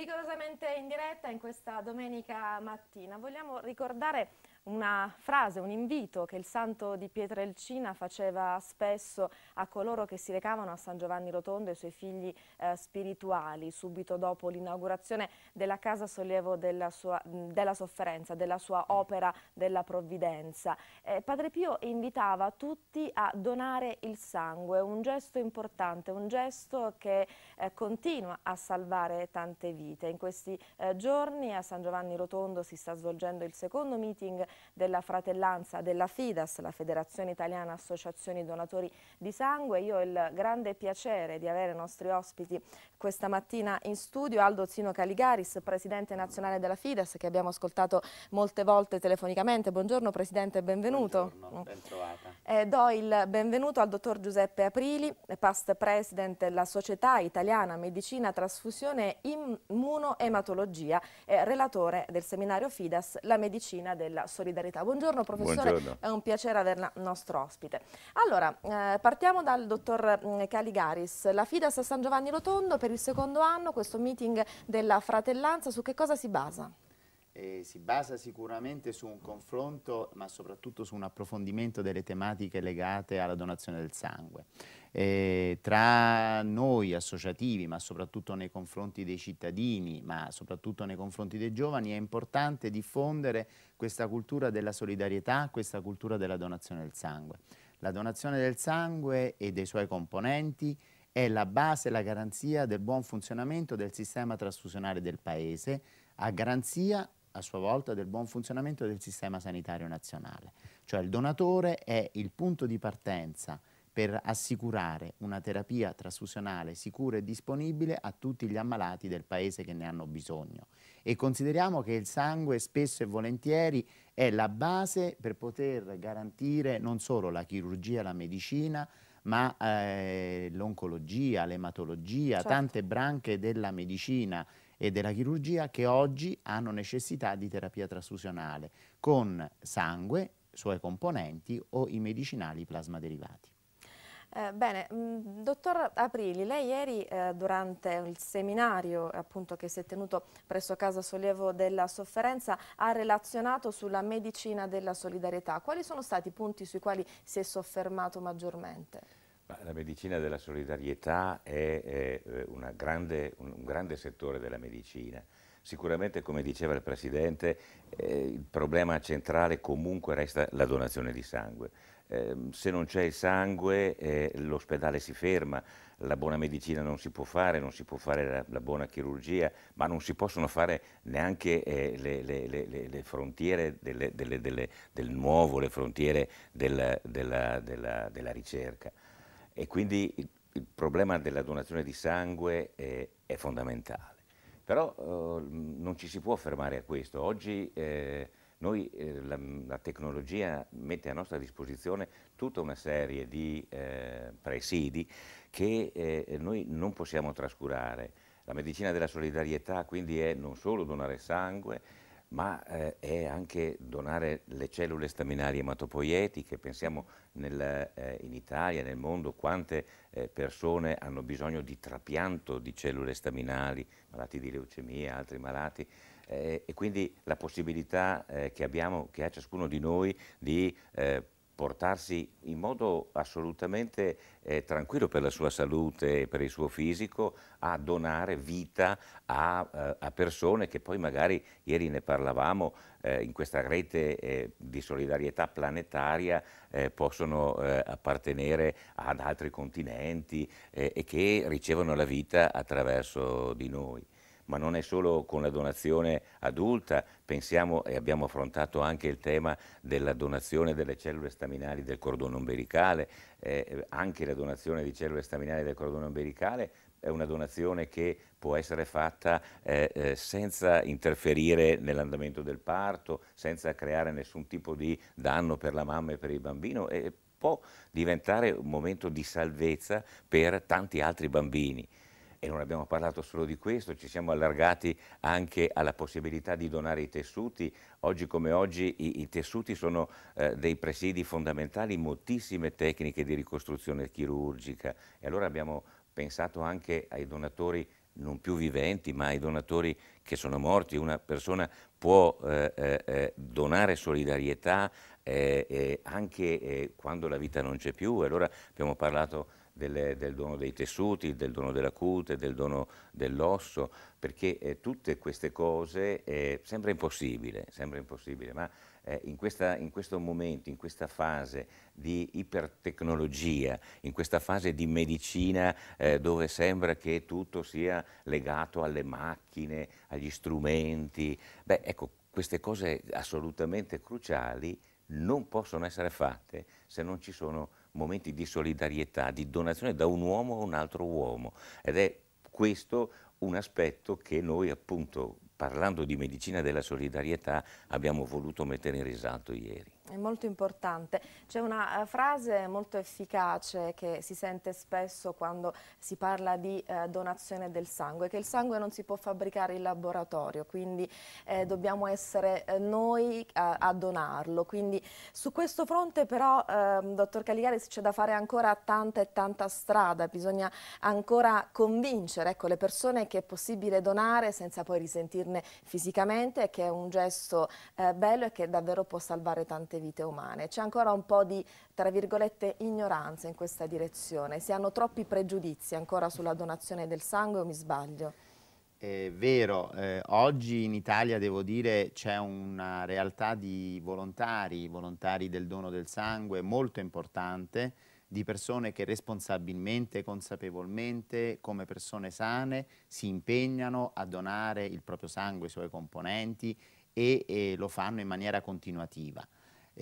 rigorosamente in diretta in questa domenica mattina. Vogliamo ricordare una frase, un invito che il santo di Pietrelcina faceva spesso a coloro che si recavano a San Giovanni Rotondo e ai suoi figli eh, spirituali, subito dopo l'inaugurazione della Casa Sollievo della, sua, della, Sofferenza, della sua mm. opera della provvidenza. Eh, Padre Pio invitava tutti a donare il sangue, un gesto importante, un gesto che eh, continua a salvare tante vite. In questi eh, giorni a San Giovanni Rotondo si sta svolgendo il secondo meeting della Fratellanza della FIDAS, la Federazione Italiana Associazioni Donatori di Sangue. Io ho il grande piacere di avere i nostri ospiti questa mattina in studio. Aldo Zino Caligaris, Presidente Nazionale della FIDAS, che abbiamo ascoltato molte volte telefonicamente. Buongiorno Presidente, benvenuto. Buongiorno, ben trovata. Eh, do il benvenuto al Dottor Giuseppe Aprili, Past President della Società Italiana Medicina, Trasfusione Immunoematologia, e relatore del seminario FIDAS, la medicina della società solidarietà. Buongiorno professore, Buongiorno. è un piacere averla nostro ospite. Allora, eh, partiamo dal dottor mm, Caligaris. La FIDAS a San Giovanni Rotondo per il secondo anno, questo meeting della fratellanza, su che cosa si basa? eh, si basa sicuramente su un confronto, ma soprattutto su un approfondimento delle tematiche legate alla donazione del sangue. Eh, tra noi associativi, ma soprattutto nei confronti dei cittadini, ma soprattutto nei confronti dei giovani, è importante diffondere questa cultura della solidarietà, questa cultura della donazione del sangue. La donazione del sangue e dei suoi componenti è la base, la garanzia del buon funzionamento del sistema trasfusionale del Paese, a garanzia a sua volta del buon funzionamento del sistema sanitario nazionale. Cioè il donatore è il punto di partenza per assicurare una terapia trasfusionale sicura e disponibile a tutti gli ammalati del paese che ne hanno bisogno. E consideriamo che il sangue spesso e volentieri è la base per poter garantire non solo la chirurgia, la medicina, ma eh, l'oncologia, l'ematologia, certo. tante branche della medicina e della chirurgia che oggi hanno necessità di terapia trasfusionale con sangue, suoi componenti o i medicinali plasma derivati. Eh, bene, mm, dottor Aprili, lei ieri eh, durante il seminario appunto, che si è tenuto presso Casa Sollievo della Sofferenza ha relazionato sulla medicina della solidarietà. Quali sono stati i punti sui quali si è soffermato maggiormente? La medicina della solidarietà è, è eh, grande, un, un, grande settore della medicina. Sicuramente, come diceva il Presidente, eh, il problema centrale comunque resta la donazione di sangue. Eh, se non c'è il sangue eh, l'ospedale si ferma, la buona medicina non si può fare, non si può fare la, la buona chirurgia, ma non si possono fare neanche eh, le, le, le, le, frontiere delle, delle, delle, del nuovo, le frontiere della, della, della, della ricerca. E quindi il, il problema della donazione di sangue è, eh, è fondamentale. Però eh, non ci si può fermare a questo. Oggi eh, noi, eh, la, la, tecnologia mette a nostra disposizione tutta una serie di eh, presidi che eh, noi non possiamo trascurare. La medicina della solidarietà quindi è non solo donare sangue, ma eh, è anche donare le cellule staminali ematopoietiche. Pensiamo nel, eh, in Italia, nel mondo, quante eh, persone hanno bisogno di trapianto di cellule staminali, malati di leucemia, altri malati. Eh, e quindi la possibilità eh, che abbiamo, che ha ciascuno di noi di eh, portarsi in modo assolutamente eh, tranquillo per la sua salute e per il suo fisico a donare vita a, eh, a persone che poi magari ieri ne parlavamo eh, in questa rete eh, di solidarietà planetaria eh, possono eh, appartenere ad altri continenti e che ricevono la vita attraverso di noi ma non è solo con la donazione adulta, pensiamo e abbiamo affrontato anche il tema della donazione delle cellule staminali del cordone umbilicale, eh, anche la donazione di cellule staminali del cordone umbilicale è una donazione che può essere fatta eh, eh, senza interferire nell'andamento del parto, senza creare nessun tipo di danno per la mamma e per il bambino e può diventare un momento di salvezza per tanti altri bambini e non abbiamo parlato solo di questo, ci siamo allargati anche alla possibilità di donare i tessuti. Oggi come oggi i, i tessuti sono eh, dei presidi fondamentali in moltissime tecniche di ricostruzione chirurgica e allora abbiamo pensato anche ai donatori non più viventi, ma ai donatori che sono morti. Una persona può eh, eh, eh donare solidarietà eh, anche eh, quando la vita non c'è più. allora abbiamo parlato delle, del dono dei tessuti, del dono della cute, del dono dell'osso, perché eh, tutte queste cose eh, sembra impossibile, sembra impossibile, ma eh, in, questa, in, questo momento, in questa fase di ipertecnologia, in questa fase di medicina eh, dove sembra che tutto sia legato alle macchine, agli strumenti, beh ecco, queste cose assolutamente cruciali non possono essere fatte se non ci sono momenti di solidarietà, di donazione da un uomo a un altro uomo ed è questo un aspetto che noi appunto parlando di medicina della solidarietà abbiamo voluto mettere in risalto ieri. È molto importante. C'è una eh, frase molto efficace che si sente spesso quando si parla di eh, donazione del sangue, che il sangue non si può fabbricare in laboratorio, quindi eh, dobbiamo essere eh, noi a, a, donarlo. Quindi su questo fronte però, eh, dottor Caligaris, c'è da fare ancora tanta e tanta strada, bisogna ancora convincere ecco, le persone che è possibile donare senza poi risentirne fisicamente, che è un gesto eh, bello e che davvero può salvare tante vite vite umane. C'è ancora un po' di, tra virgolette, ignoranza in questa direzione, si hanno troppi pregiudizi ancora sulla donazione del sangue o mi sbaglio? È vero, eh, oggi in Italia devo dire c'è una realtà di volontari, volontari del dono del sangue molto importante, di persone che responsabilmente, consapevolmente, come persone sane, si impegnano a donare il proprio sangue, i suoi componenti e, e lo fanno in maniera continuativa.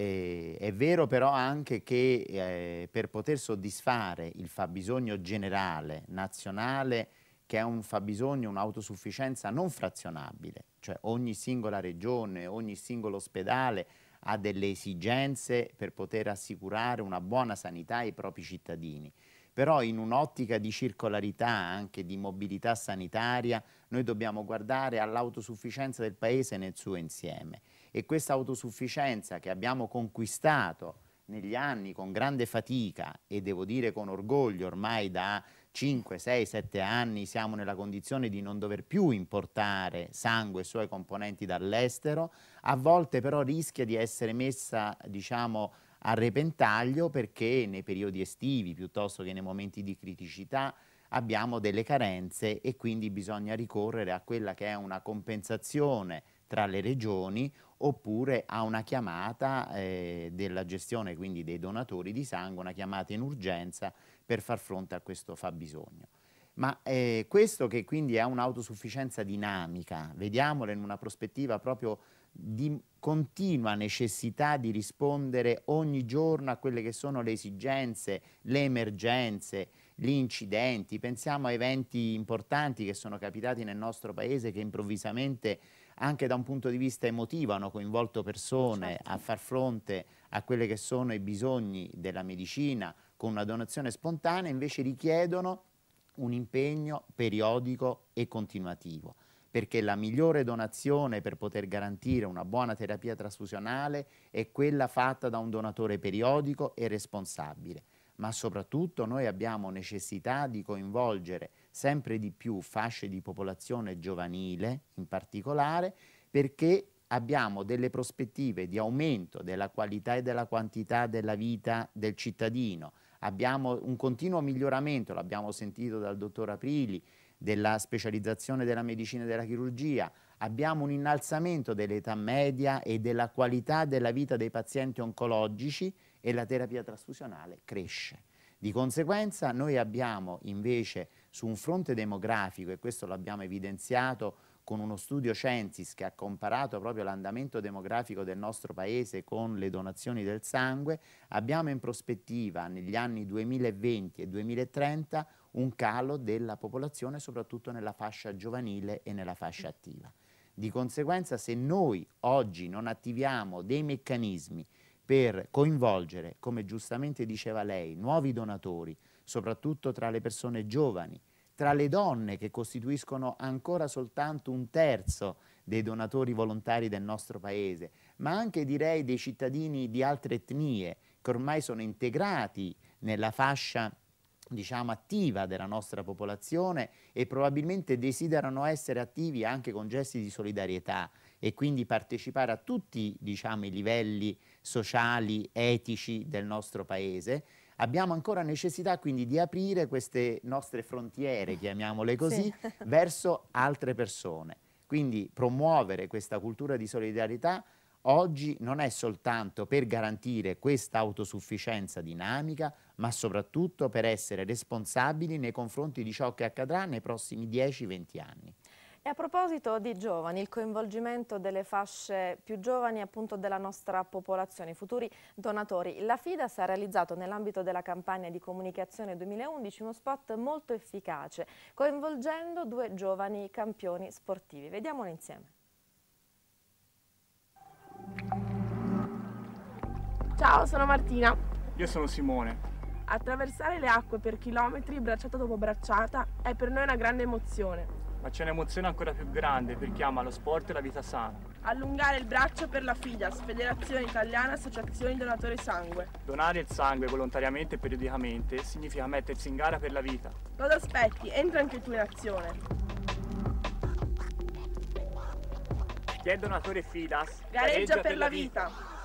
Eh, è vero però anche che eh, per poter soddisfare il fabbisogno generale, nazionale, che è un fabbisogno, un'autosufficienza non frazionabile, cioè ogni singola regione, ogni singolo ospedale ha delle esigenze per poter assicurare una buona sanità ai propri cittadini. Però in un'ottica di circolarità, anche di mobilità sanitaria, noi dobbiamo guardare all'autosufficienza del Paese nel suo insieme e questa autosufficienza che abbiamo conquistato negli anni con grande fatica e devo dire con orgoglio ormai da 5, 6, 7 anni siamo nella condizione di non dover più importare sangue e suoi componenti dall'estero, a volte però rischia di essere messa diciamo, a repentaglio perché nei periodi estivi piuttosto che nei momenti di criticità abbiamo delle carenze e quindi bisogna ricorrere a quella che è una compensazione tra le regioni oppure a una chiamata eh, della gestione quindi dei donatori di sangue, una chiamata in urgenza per far fronte a questo fabbisogno. Ma eh, questo che quindi è un'autosufficienza dinamica, vediamola in una prospettiva proprio di continua necessità di rispondere ogni giorno a quelle che sono le esigenze, le emergenze, gli incidenti, pensiamo a eventi importanti che sono capitati nel nostro paese che improvvisamente anche da un punto di vista emotivo hanno coinvolto persone certo. a far fronte a quelli che sono i bisogni della medicina con una donazione spontanea, invece richiedono un impegno periodico e continuativo perché la migliore donazione per poter garantire una buona terapia trasfusionale è quella fatta da un donatore periodico e responsabile ma soprattutto noi abbiamo necessità di coinvolgere sempre di più fasce di popolazione giovanile in particolare perché abbiamo delle prospettive di aumento della qualità e della quantità della vita del cittadino, abbiamo un continuo miglioramento, l'abbiamo sentito dal dottor Aprili, della specializzazione della medicina e della chirurgia, abbiamo un innalzamento dell'età media e della qualità della vita dei pazienti oncologici e la terapia trasfusionale cresce. Di conseguenza noi abbiamo invece su un fronte demografico, e questo l'abbiamo evidenziato con uno studio Censis che ha comparato proprio l'andamento demografico del nostro paese con le donazioni del sangue, abbiamo in prospettiva negli anni 2020 e 2030 un calo della popolazione soprattutto nella fascia giovanile e nella fascia attiva. Di conseguenza se noi oggi non attiviamo dei meccanismi per coinvolgere, come giustamente diceva lei, nuovi donatori, soprattutto tra le persone giovani, tra le donne che costituiscono ancora soltanto un terzo dei donatori volontari del nostro paese, ma anche direi dei cittadini di altre etnie che ormai sono integrati nella fascia diciamo, attiva della nostra popolazione e probabilmente desiderano essere attivi anche con gesti di solidarietà e quindi partecipare a tutti diciamo, i livelli sociali, etici del nostro paese. Abbiamo ancora necessità quindi di aprire queste nostre frontiere, chiamiamole così, sì. verso altre persone. Quindi promuovere questa cultura di solidarietà oggi non è soltanto per garantire questa autosufficienza dinamica, ma soprattutto per essere responsabili nei confronti di ciò che accadrà nei prossimi 10-20 anni. E a proposito di giovani, il coinvolgimento delle fasce più giovani appunto della nostra popolazione, i futuri donatori. La FIDAS ha realizzato nell'ambito della campagna di comunicazione 2011 uno spot molto efficace, coinvolgendo due giovani campioni sportivi. Vediamolo insieme. Ciao, sono Martina. Io sono Simone. Attraversare le acque per chilometri bracciata dopo bracciata è per noi una grande emozione ma c'è un'emozione ancora più grande per chi ama lo sport e la vita sana. Allungare il braccio per la FIDAS, Federazione Italiana Associazioni Donatore Sangue. Donare il sangue volontariamente e periodicamente significa mettersi in gara per la vita. Cosa aspetti? Entra anche tu in azione. Chi è donatore FIDAS gareggia, gareggia per, per, la vita. vita.